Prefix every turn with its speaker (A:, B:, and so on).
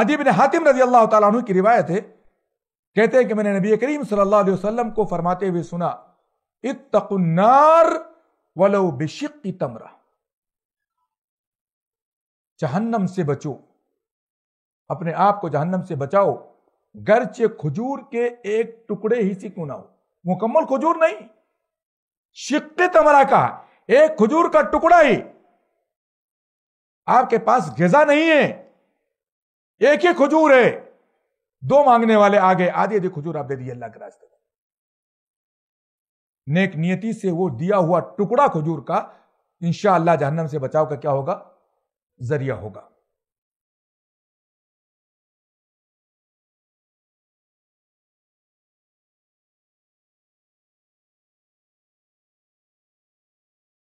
A: अदी ने हातिम रजी अल्लाह तु की रिवायत है कहते हैं कि मैंने नबी करीम सल्लल्लाहु अलैहि वसल्लम को फरमाते हुए सुना इतकुन्नार वलो बिशिक की तमरा जहन्नम से बचो अपने आप को जहन्नम से बचाओ गर्चे खजूर के एक टुकड़े ही से क्यों ना हो मुकम्मल खजूर नहीं शिक्के तमरा का एक खजूर का टुकड़ा ही आपके पास गजा नहीं है एक ही खजूर है दो मांगने वाले आ गए आधे आधे खजूर आप दे दिए अल्लाह के रास्ते में नेक नियति से वो दिया हुआ टुकड़ा खजूर का इंशाला जहन्नम से बचाव का क्या होगा जरिया होगा